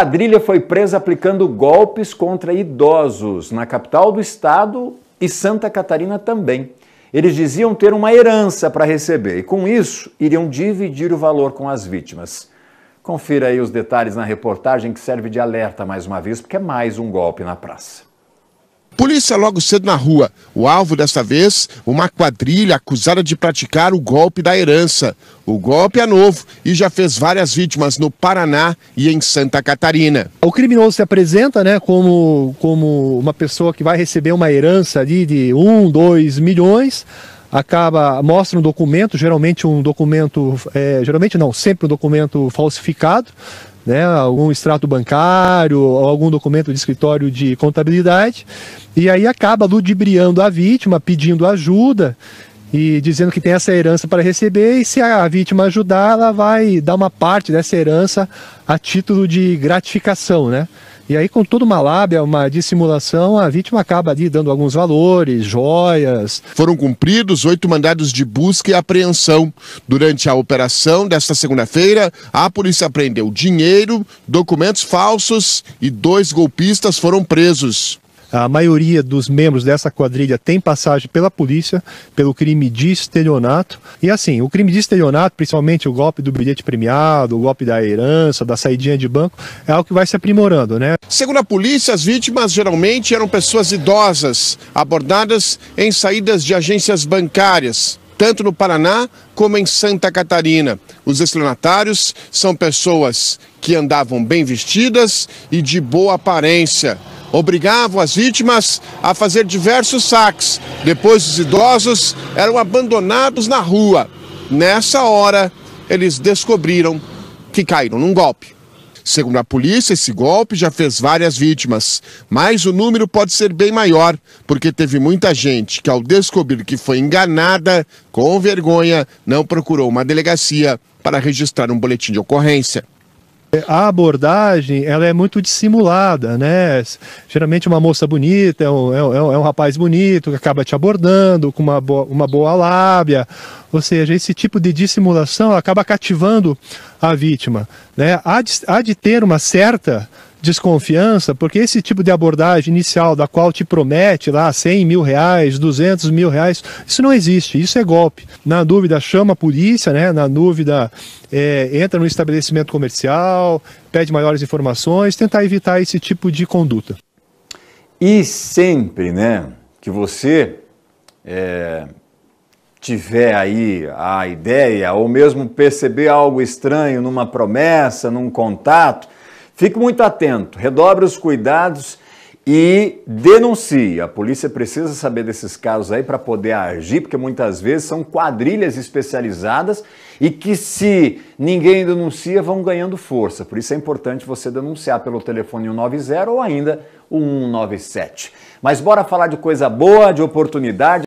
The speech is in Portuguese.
Quadrilha foi presa aplicando golpes contra idosos na capital do estado e Santa Catarina também. Eles diziam ter uma herança para receber e, com isso, iriam dividir o valor com as vítimas. Confira aí os detalhes na reportagem que serve de alerta mais uma vez, porque é mais um golpe na praça. Polícia logo cedo na rua. O alvo desta vez, uma quadrilha acusada de praticar o golpe da herança. O golpe é novo e já fez várias vítimas no Paraná e em Santa Catarina. O criminoso se apresenta né, como, como uma pessoa que vai receber uma herança ali de 1, um, 2 milhões acaba mostra um documento, geralmente um documento, é, geralmente não, sempre um documento falsificado, né, algum extrato bancário, algum documento de escritório de contabilidade, e aí acaba ludibriando a vítima, pedindo ajuda e dizendo que tem essa herança para receber, e se a vítima ajudar, ela vai dar uma parte dessa herança a título de gratificação, né? E aí, com toda uma lábia, uma dissimulação, a vítima acaba ali dando alguns valores, joias. Foram cumpridos oito mandados de busca e apreensão. Durante a operação desta segunda-feira, a polícia apreendeu dinheiro, documentos falsos e dois golpistas foram presos. A maioria dos membros dessa quadrilha tem passagem pela polícia, pelo crime de estelionato. E assim, o crime de estelionato, principalmente o golpe do bilhete premiado, o golpe da herança, da saidinha de banco, é algo que vai se aprimorando, né? Segundo a polícia, as vítimas geralmente eram pessoas idosas, abordadas em saídas de agências bancárias tanto no Paraná como em Santa Catarina. Os estelionatários são pessoas que andavam bem vestidas e de boa aparência obrigavam as vítimas a fazer diversos saques. Depois, os idosos eram abandonados na rua. Nessa hora, eles descobriram que caíram num golpe. Segundo a polícia, esse golpe já fez várias vítimas, mas o número pode ser bem maior, porque teve muita gente que, ao descobrir que foi enganada, com vergonha, não procurou uma delegacia para registrar um boletim de ocorrência a abordagem ela é muito dissimulada, né? Geralmente uma moça bonita, é, é um, é um, é um rapaz bonito que acaba te abordando com uma, boa, uma boa lábia. Ou seja, esse tipo de dissimulação acaba cativando a vítima. Né? Há, de, há de ter uma certa desconfiança, porque esse tipo de abordagem inicial, da qual te promete lá 100 mil reais, 200 mil reais, isso não existe, isso é golpe. Na dúvida, chama a polícia, né? na dúvida, é, entra no estabelecimento comercial, pede maiores informações, tentar evitar esse tipo de conduta. E sempre né, que você é, tiver aí a ideia, ou mesmo perceber algo estranho numa promessa, num contato, Fique muito atento, redobre os cuidados e denuncie. A polícia precisa saber desses casos aí para poder agir, porque muitas vezes são quadrilhas especializadas e que se ninguém denuncia vão ganhando força. Por isso é importante você denunciar pelo telefone 190 ou ainda o 197. Mas bora falar de coisa boa, de oportunidade.